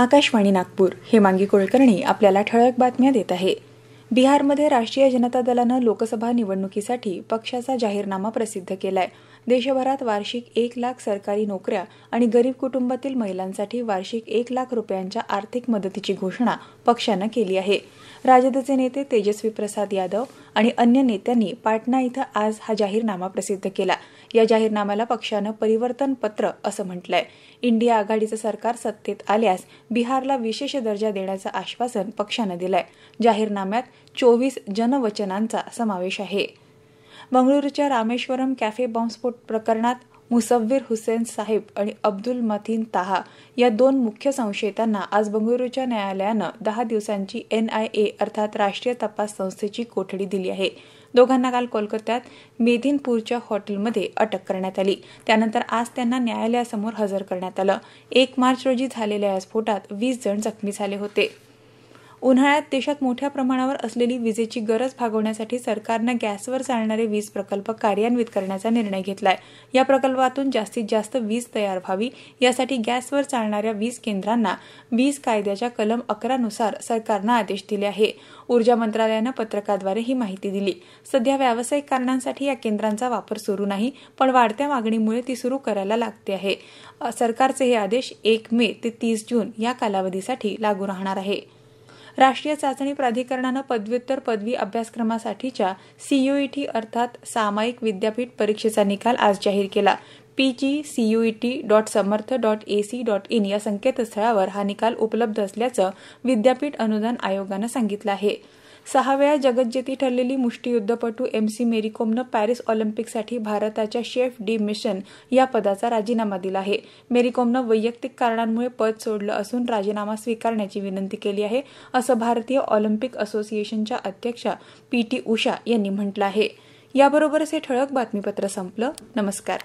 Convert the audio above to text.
आकाशवाणी नागपूर मांगी कुलकर्णी आपल्याला ठळक बातम्या देत आहे बिहारमध्ये राष्ट्रीय जनता दलानं लोकसभा निवडणुकीसाठी पक्षाचा जाहीरनामा प्रसिद्ध केलाय देशभरात वार्षिक एक लाख सरकारी नोकऱ्या आणि गरीब कुटुंबातील महिलांसाठी वार्षिक एक लाख रुपयांच्या आर्थिक मदतीची घोषणा पक्षानं केली आहे राजदचे नेते तेजस्वी प्रसाद यादव आणि अन्य नेत्यांनी पाटणा इथं आज हा जाहीरनामा प्रसिद्ध केला या जाहीरनाम्याला पक्षानं परिवर्तन पत्र असं म्हटलंय इंडिया आघाडीचं सरकार सत्तेत आल्यास बिहारला विशेष दर्जा देण्याचं आश्वासन पक्षानं दिलंय जाहीरनाम्यात चोवीस जनवचनांचा समावेश आहे बंगळुरूच्या रामेश्वरम कॅफे बॉम्बस्फोट प्रकरणात मुसव्वीर हुसेन साहेब आणि अब्दुल मतीन ताहा या दोन मुख्य संशयितांना आज बंगळुरूच्या न्यायालयानं दहा दिवसांची एनआयए अर्थात राष्ट्रीय तपास संस्थेची कोठडी दिली आहे दोघांना काल कोलकात्यात मेदिनपूरच्या हॉटेलमध्ये अटक करण्यात आली त्यानंतर आज त्यांना न्यायालयासमोर हजर करण्यात आलं एक मार्च रोजी झालेल्या या स्फोटात वीस जण जखमी झाले होते उन्हाळ्यात देशात मोठ्या प्रमाणावर असलेली विजेची गरज भागवण्यासाठी सरकारनं गॅसवर चालणारे वीज प्रकल्प कार्यान्वित करण्याचा निर्णय घेतलाय या प्रकल्पातून जास्तीत जास्त वीज तयार व्हावी यासाठी गॅसवर चालणाऱ्या वीज केंद्रांना वीज कायद्याच्या कलम अकरानुसार सरकारनं आदेश दिले आहे ऊर्जा मंत्रालयानं पत्रकाद्वारे ही माहिती दिली सध्या व्यावसायिक कारणांसाठी या केंद्रांचा वापर सुरू नाही पण वाढत्या मागणीमुळे ती सुरू करायला लागते आहे सरकारचे हे आदेश एक मे ते तीस जून या कालावधीसाठी लागू राहणार आहे राष्ट्रीय चाचणी प्राधिकरणानं पदव्युत्तर पदवी अभ्यासक्रमासाठीच्या सीयूईटी e अर्थात सामायिक विद्यापीठ परीक्षेचा निकाल आज जाहीर केला PG CUET dot Samarth dot AC dot in या संकेतस्थळावर हा निकाल उपलब्ध असल्याचं विद्यापीठ अनुदान आयोगानं सांगितलं आहे सहा वेळा जगज्जेती ठरलेली मुष्टीयुद्धपटू एम सी मेरीकोमनं पॅरिस ऑलिम्पिकसाठी भारताच्या शेफ डी मिशन या पदाचा राजीनामा दिला आहे मेरीकोमनं वैयक्तिक कारणांमुळे पद सोडलं असून राजीनामा स्वीकारण्याची विनंती केली आहे असं भारतीय ऑलिम्पिक असोसिएशनच्या अध्यक्षा पी टी उषा यांनी म्हटलं आहे याबरोबरच हे ठळक बातमीपत्र संपलं नमस्कार